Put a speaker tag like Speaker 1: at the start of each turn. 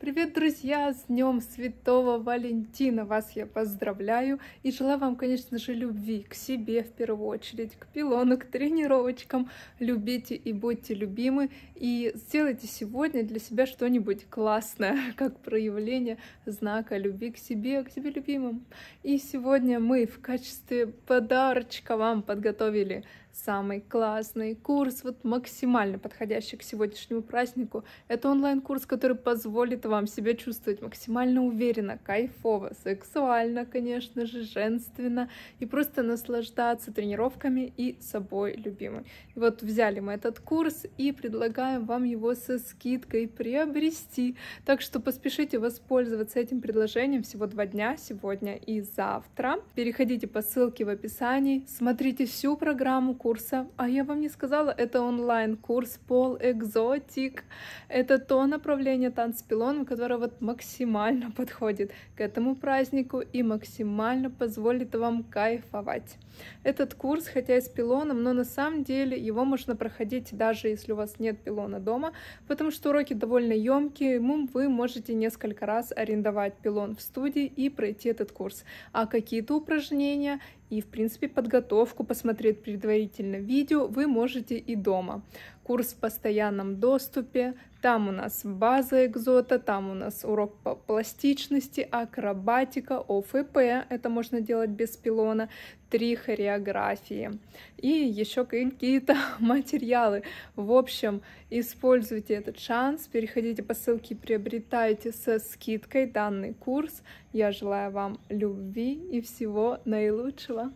Speaker 1: Привет, друзья! С Днем Святого Валентина! Вас я поздравляю и желаю вам, конечно же, любви к себе в первую очередь, к пилону, к тренировочкам. Любите и будьте любимы. И сделайте сегодня для себя что-нибудь классное, как проявление знака любви к себе, к себе любимым. И сегодня мы в качестве подарочка вам подготовили самый классный курс, вот максимально подходящий к сегодняшнему празднику. Это онлайн-курс, который позволит вам себя чувствовать максимально уверенно, кайфово, сексуально, конечно же, женственно, и просто наслаждаться тренировками и собой любимой. И вот взяли мы этот курс и предлагаем вам его со скидкой приобрести. Так что поспешите воспользоваться этим предложением всего два дня, сегодня и завтра. Переходите по ссылке в описании, смотрите всю программу курса. А я вам не сказала, это онлайн-курс Пол Экзотик. Это то направление танцпилон, костюм, который вот максимально подходит к этому празднику и максимально позволит вам кайфовать. Этот курс, хотя и с пилоном, но на самом деле его можно проходить даже если у вас нет пилона дома, потому что уроки довольно емкие, ему вы можете несколько раз арендовать пилон в студии и пройти этот курс. А какие-то упражнения и, в принципе, подготовку, посмотреть предварительно видео вы можете и дома. Курс в постоянном доступе, там у нас база экзота, там у нас урок по пластичности, акробатика, ОФП, это можно делать без пилона, три хореографии и еще какие-то материалы. В общем, используйте этот шанс, переходите по ссылке, приобретайте со скидкой данный курс. Я желаю вам любви и всего наилучшего.